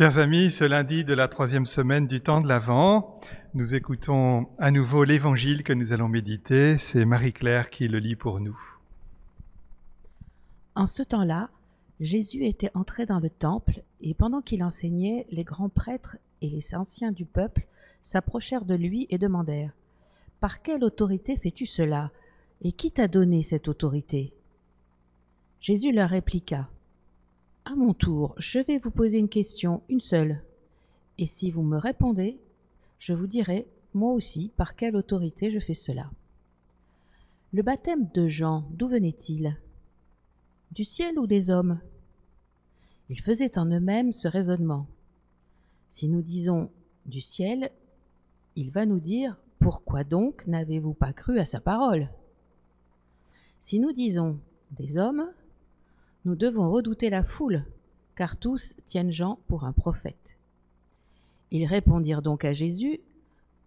Chers amis, ce lundi de la troisième semaine du temps de l'Avent, nous écoutons à nouveau l'évangile que nous allons méditer. C'est Marie-Claire qui le lit pour nous. En ce temps-là, Jésus était entré dans le temple et pendant qu'il enseignait, les grands prêtres et les anciens du peuple s'approchèrent de lui et demandèrent Par quelle autorité fais-tu cela Et qui t'a donné cette autorité Jésus leur répliqua à mon tour, je vais vous poser une question, une seule. Et si vous me répondez, je vous dirai, moi aussi, par quelle autorité je fais cela. Le baptême de Jean, d'où venait-il Du ciel ou des hommes Il faisait en eux-mêmes ce raisonnement. Si nous disons du ciel, il va nous dire Pourquoi donc n'avez-vous pas cru à sa parole Si nous disons des hommes, nous devons redouter la foule, car tous tiennent Jean pour un prophète. Ils répondirent donc à Jésus,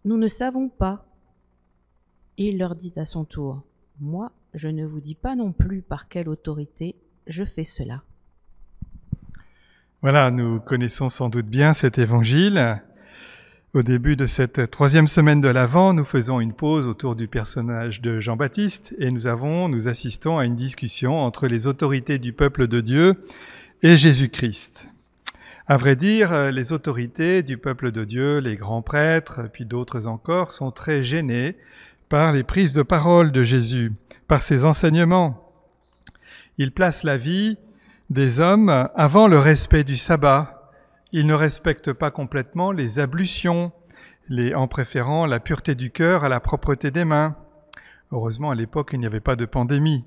Nous ne savons pas. Et il leur dit à son tour, Moi, je ne vous dis pas non plus par quelle autorité je fais cela. Voilà, nous connaissons sans doute bien cet évangile au début de cette troisième semaine de l'Avent, nous faisons une pause autour du personnage de Jean-Baptiste et nous avons, nous assistons à une discussion entre les autorités du peuple de Dieu et Jésus-Christ. À vrai dire, les autorités du peuple de Dieu, les grands prêtres, puis d'autres encore, sont très gênés par les prises de parole de Jésus, par ses enseignements. Il place la vie des hommes avant le respect du sabbat, il ne respecte pas complètement les ablutions, les, en préférant la pureté du cœur à la propreté des mains. Heureusement, à l'époque, il n'y avait pas de pandémie.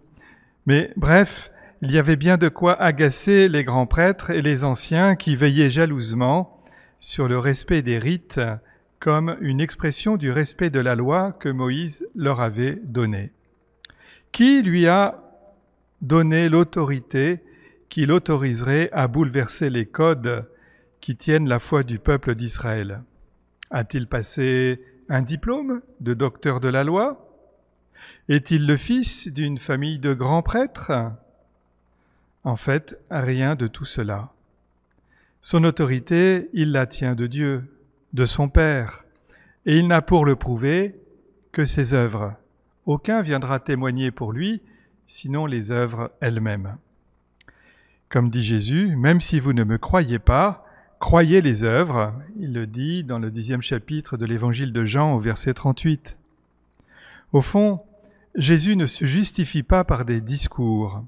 Mais bref, il y avait bien de quoi agacer les grands prêtres et les anciens qui veillaient jalousement sur le respect des rites comme une expression du respect de la loi que Moïse leur avait donnée. Qui lui a donné l'autorité qui l'autoriserait à bouleverser les codes qui tiennent la foi du peuple d'Israël. A-t-il passé un diplôme de docteur de la loi Est-il le fils d'une famille de grands prêtres En fait, rien de tout cela. Son autorité, il la tient de Dieu, de son Père, et il n'a pour le prouver que ses œuvres. Aucun viendra témoigner pour lui, sinon les œuvres elles-mêmes. Comme dit Jésus, même si vous ne me croyez pas, Croyez les œuvres, il le dit dans le dixième chapitre de l'évangile de Jean au verset 38. Au fond, Jésus ne se justifie pas par des discours,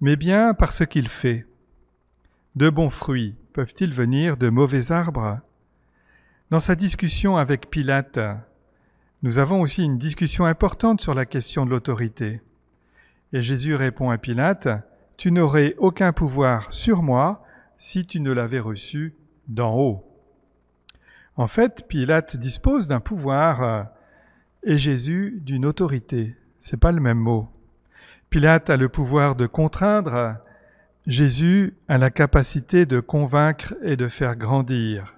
mais bien par ce qu'il fait. De bons fruits peuvent-ils venir de mauvais arbres Dans sa discussion avec Pilate, nous avons aussi une discussion importante sur la question de l'autorité. Et Jésus répond à Pilate, Tu n'aurais aucun pouvoir sur moi si tu ne l'avais reçu d'en haut. En fait, Pilate dispose d'un pouvoir euh, et Jésus d'une autorité. C'est pas le même mot. Pilate a le pouvoir de contraindre, Jésus a la capacité de convaincre et de faire grandir.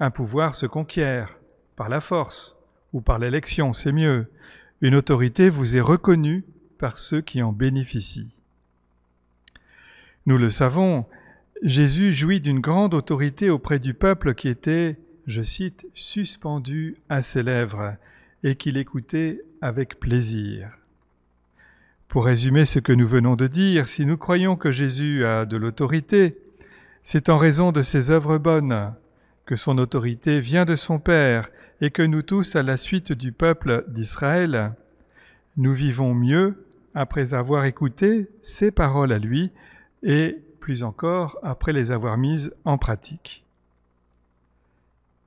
Un pouvoir se conquiert par la force ou par l'élection, c'est mieux. Une autorité vous est reconnue par ceux qui en bénéficient. Nous le savons, Jésus jouit d'une grande autorité auprès du peuple qui était, je cite, suspendu à ses lèvres et qui l'écoutait avec plaisir. Pour résumer ce que nous venons de dire, si nous croyons que Jésus a de l'autorité, c'est en raison de ses œuvres bonnes, que son autorité vient de son Père, et que nous tous, à la suite du peuple d'Israël, nous vivons mieux après avoir écouté ses paroles à lui et encore après les avoir mises en pratique.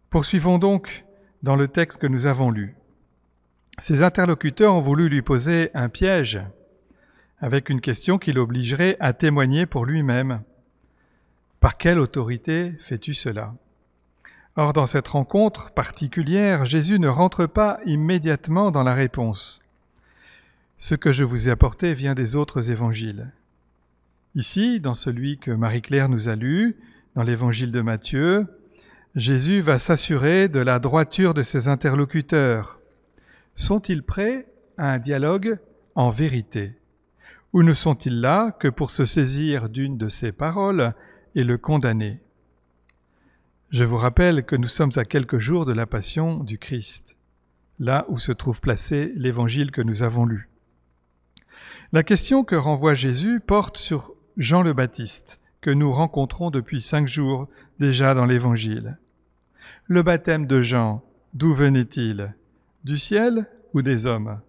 Poursuivons donc dans le texte que nous avons lu. Ses interlocuteurs ont voulu lui poser un piège, avec une question qui l'obligerait à témoigner pour lui-même. Par quelle autorité fais-tu cela Or, dans cette rencontre particulière, Jésus ne rentre pas immédiatement dans la réponse. Ce que je vous ai apporté vient des autres évangiles. Ici, dans celui que Marie-Claire nous a lu, dans l'évangile de Matthieu, Jésus va s'assurer de la droiture de ses interlocuteurs. Sont-ils prêts à un dialogue en vérité Ou ne sont-ils là que pour se saisir d'une de ses paroles et le condamner Je vous rappelle que nous sommes à quelques jours de la passion du Christ, là où se trouve placé l'évangile que nous avons lu. La question que renvoie Jésus porte sur Jean le Baptiste, que nous rencontrons depuis cinq jours déjà dans l'Évangile. Le baptême de Jean, d'où venait-il Du ciel ou des hommes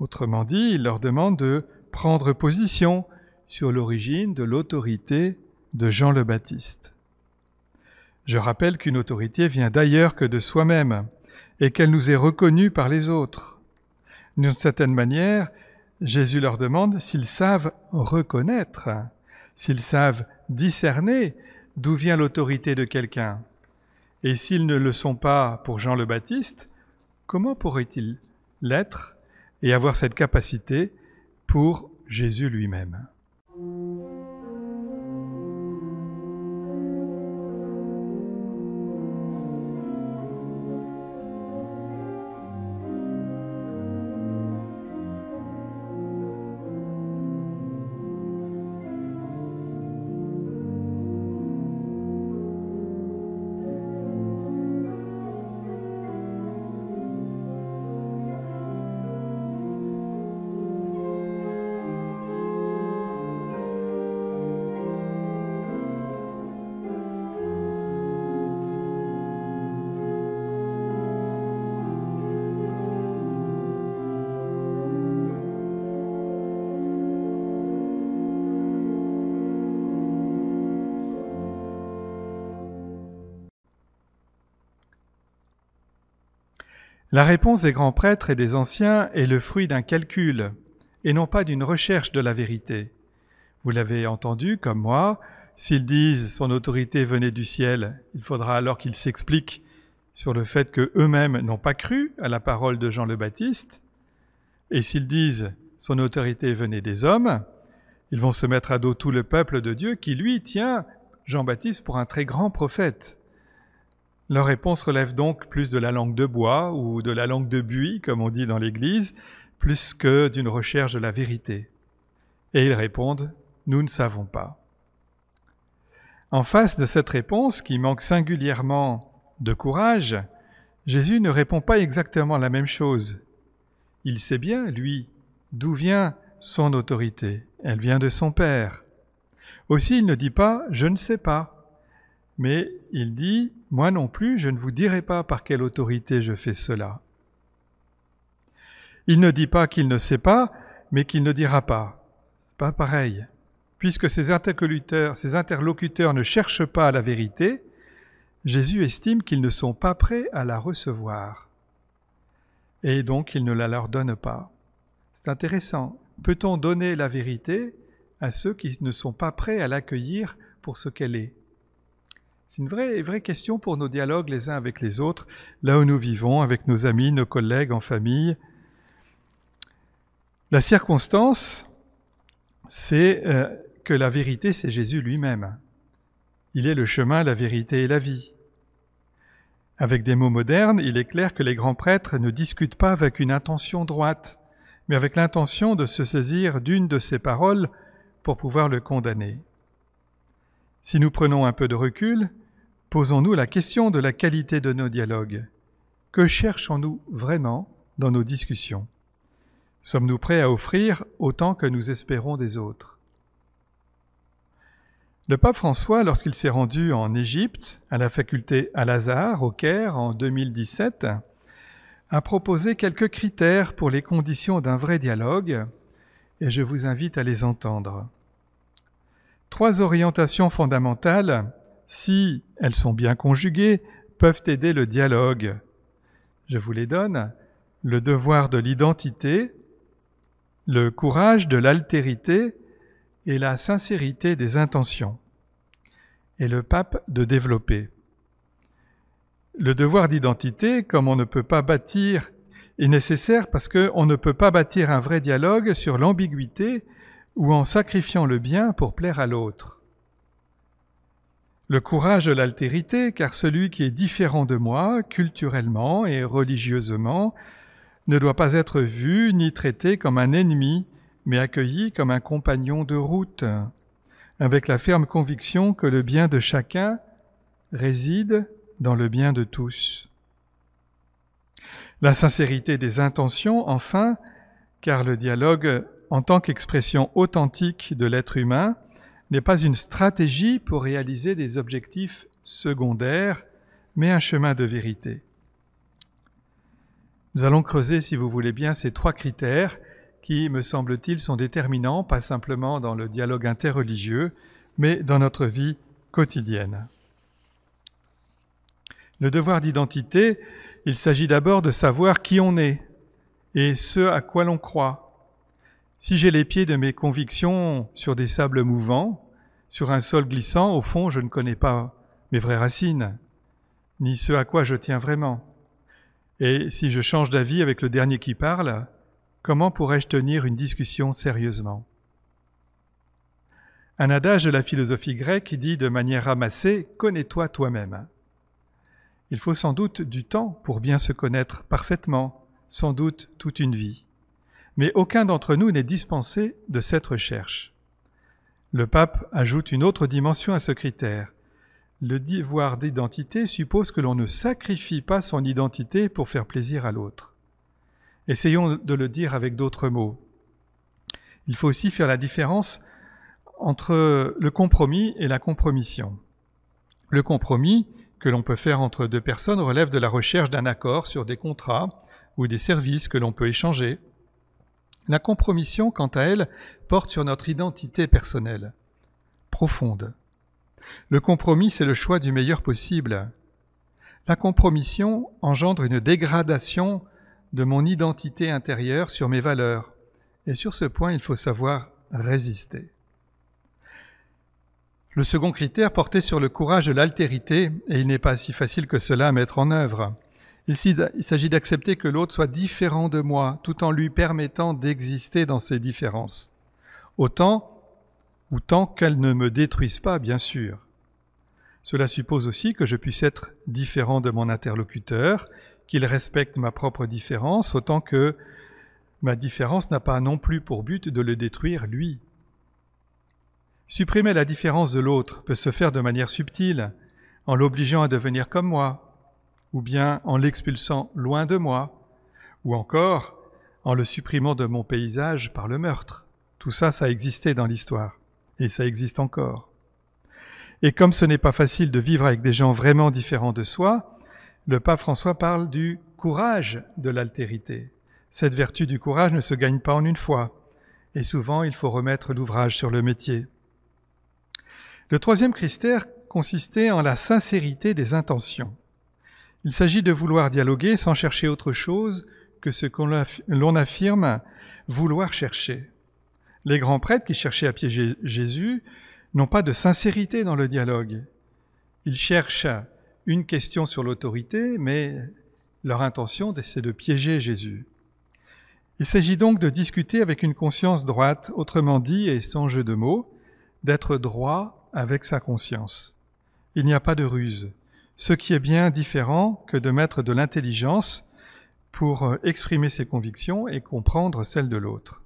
Autrement dit, il leur demande de prendre position sur l'origine de l'autorité de Jean le Baptiste. Je rappelle qu'une autorité vient d'ailleurs que de soi-même, et qu'elle nous est reconnue par les autres. D'une certaine manière, Jésus leur demande s'ils savent reconnaître, s'ils savent discerner d'où vient l'autorité de quelqu'un. Et s'ils ne le sont pas pour Jean le Baptiste, comment pourraient-ils l'être et avoir cette capacité pour Jésus lui-même La réponse des grands prêtres et des anciens est le fruit d'un calcul, et non pas d'une recherche de la vérité. Vous l'avez entendu, comme moi, s'ils disent son autorité venait du ciel, il faudra alors qu'ils s'expliquent sur le fait queux mêmes n'ont pas cru à la parole de Jean le Baptiste, et s'ils disent son autorité venait des hommes, ils vont se mettre à dos tout le peuple de Dieu qui, lui, tient Jean-Baptiste pour un très grand prophète. Leur réponse relève donc plus de la langue de bois ou de la langue de buis, comme on dit dans l'Église, plus que d'une recherche de la vérité. Et ils répondent ⁇ Nous ne savons pas ⁇ En face de cette réponse, qui manque singulièrement de courage, Jésus ne répond pas exactement la même chose. Il sait bien, lui, d'où vient son autorité. Elle vient de son Père. Aussi, il ne dit pas ⁇ Je ne sais pas ⁇ mais il dit, Moi non plus, je ne vous dirai pas par quelle autorité je fais cela. Il ne dit pas qu'il ne sait pas, mais qu'il ne dira pas. C'est pas pareil. Puisque ses interlocuteurs, ses interlocuteurs ne cherchent pas la vérité, Jésus estime qu'ils ne sont pas prêts à la recevoir. Et donc il ne la leur donne pas. C'est intéressant. Peut-on donner la vérité à ceux qui ne sont pas prêts à l'accueillir pour ce qu'elle est c'est une vraie, question pour nos dialogues les uns avec les autres, là où nous vivons, avec nos amis, nos collègues, en famille. La circonstance, c'est euh, que la vérité, c'est Jésus lui-même. Il est le chemin, la vérité et la vie. Avec des mots modernes, il est clair que les grands prêtres ne discutent pas avec une intention droite, mais avec l'intention de se saisir d'une de ses paroles pour pouvoir le condamner. Si nous prenons un peu de recul, Posons-nous la question de la qualité de nos dialogues. Que cherchons-nous vraiment dans nos discussions Sommes-nous prêts à offrir autant que nous espérons des autres Le pape François, lorsqu'il s'est rendu en Égypte, à la faculté Al-Azhar, au Caire, en 2017, a proposé quelques critères pour les conditions d'un vrai dialogue, et je vous invite à les entendre. Trois orientations fondamentales si elles sont bien conjuguées, peuvent aider le dialogue. Je vous les donne. Le devoir de l'identité, le courage de l'altérité et la sincérité des intentions. Et le pape de développer. Le devoir d'identité, comme on ne peut pas bâtir, est nécessaire parce qu'on ne peut pas bâtir un vrai dialogue sur l'ambiguïté ou en sacrifiant le bien pour plaire à l'autre. Le courage de l'altérité, car celui qui est différent de moi, culturellement et religieusement, ne doit pas être vu ni traité comme un ennemi, mais accueilli comme un compagnon de route, avec la ferme conviction que le bien de chacun réside dans le bien de tous. La sincérité des intentions, enfin, car le dialogue, en tant qu'expression authentique de l'être humain, n'est pas une stratégie pour réaliser des objectifs secondaires, mais un chemin de vérité. Nous allons creuser, si vous voulez bien, ces trois critères qui, me semble-t-il, sont déterminants, pas simplement dans le dialogue interreligieux, mais dans notre vie quotidienne. Le devoir d'identité, il s'agit d'abord de savoir qui on est et ce à quoi l'on croit. Si j'ai les pieds de mes convictions sur des sables mouvants, sur un sol glissant, au fond, je ne connais pas mes vraies racines, ni ce à quoi je tiens vraiment. Et si je change d'avis avec le dernier qui parle, comment pourrais-je tenir une discussion sérieusement Un adage de la philosophie grecque dit de manière ramassée Connais-toi toi-même. Il faut sans doute du temps pour bien se connaître parfaitement, sans doute toute une vie mais aucun d'entre nous n'est dispensé de cette recherche. Le pape ajoute une autre dimension à ce critère. Le devoir d'identité suppose que l'on ne sacrifie pas son identité pour faire plaisir à l'autre. Essayons de le dire avec d'autres mots. Il faut aussi faire la différence entre le compromis et la compromission. Le compromis que l'on peut faire entre deux personnes relève de la recherche d'un accord sur des contrats ou des services que l'on peut échanger. La compromission, quant à elle, porte sur notre identité personnelle, profonde. Le compromis, c'est le choix du meilleur possible. La compromission engendre une dégradation de mon identité intérieure sur mes valeurs, et sur ce point, il faut savoir résister. Le second critère portait sur le courage de l'altérité, et il n'est pas si facile que cela à mettre en œuvre. Il s'agit d'accepter que l'autre soit différent de moi, tout en lui permettant d'exister dans ses différences. Autant ou tant qu'elles ne me détruisent pas, bien sûr. Cela suppose aussi que je puisse être différent de mon interlocuteur, qu'il respecte ma propre différence, autant que ma différence n'a pas non plus pour but de le détruire lui. Supprimer la différence de l'autre peut se faire de manière subtile, en l'obligeant à devenir comme moi, ou bien en l'expulsant loin de moi, ou encore en le supprimant de mon paysage par le meurtre. Tout ça, ça existait dans l'histoire, et ça existe encore. Et comme ce n'est pas facile de vivre avec des gens vraiment différents de soi, le pape François parle du courage de l'altérité. Cette vertu du courage ne se gagne pas en une fois, et souvent il faut remettre l'ouvrage sur le métier. Le troisième critère consistait en la sincérité des intentions. Il s'agit de vouloir dialoguer sans chercher autre chose que ce que l'on affirme vouloir chercher. Les grands prêtres qui cherchaient à piéger Jésus n'ont pas de sincérité dans le dialogue. Ils cherchent une question sur l'autorité, mais leur intention, c'est de piéger Jésus. Il s'agit donc de discuter avec une conscience droite, autrement dit, et sans jeu de mots, d'être droit avec sa conscience. Il n'y a pas de ruse ce qui est bien différent que de mettre de l'intelligence pour euh, exprimer ses convictions et comprendre celles de l'autre.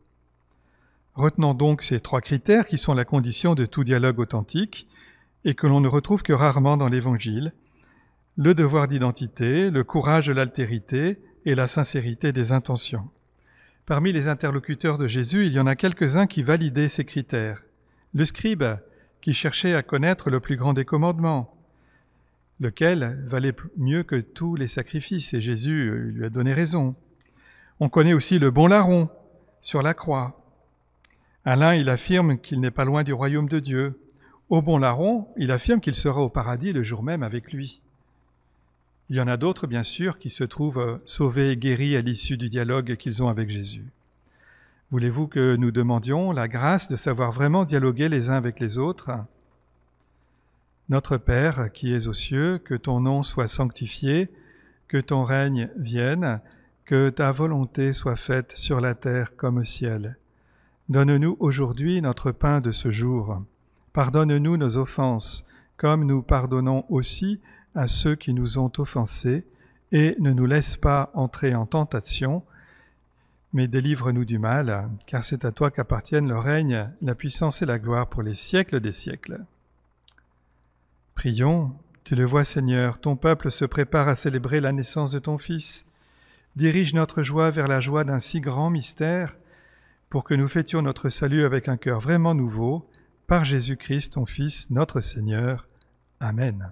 Retenons donc ces trois critères qui sont la condition de tout dialogue authentique et que l'on ne retrouve que rarement dans l'Évangile, le devoir d'identité, le courage de l'altérité et la sincérité des intentions. Parmi les interlocuteurs de Jésus, il y en a quelques-uns qui validaient ces critères. Le scribe, qui cherchait à connaître le plus grand des commandements, lequel valait mieux que tous les sacrifices, et Jésus euh, lui a donné raison. On connaît aussi le bon larron sur la croix. À l'un, il affirme qu'il n'est pas loin du royaume de Dieu. Au bon larron, il affirme qu'il sera au paradis le jour même avec lui. Il y en a d'autres, bien sûr, qui se trouvent euh, sauvés et guéris à l'issue du dialogue qu'ils ont avec Jésus. Voulez-vous que nous demandions la grâce de savoir vraiment dialoguer les uns avec les autres notre Père, qui es aux cieux, que ton nom soit sanctifié, que ton règne vienne, que ta volonté soit faite sur la terre comme au ciel. Donne-nous aujourd'hui notre pain de ce jour. Pardonne-nous nos offenses, comme nous pardonnons aussi à ceux qui nous ont offensés, et ne nous laisse pas entrer en tentation, mais délivre-nous du mal, car c'est à toi qu'appartiennent le règne, la puissance et la gloire pour les siècles des siècles. Prions, tu le vois Seigneur, ton peuple se prépare à célébrer la naissance de ton Fils. Dirige notre joie vers la joie d'un si grand mystère, pour que nous fêtions notre salut avec un cœur vraiment nouveau, par Jésus-Christ, ton Fils, notre Seigneur. Amen.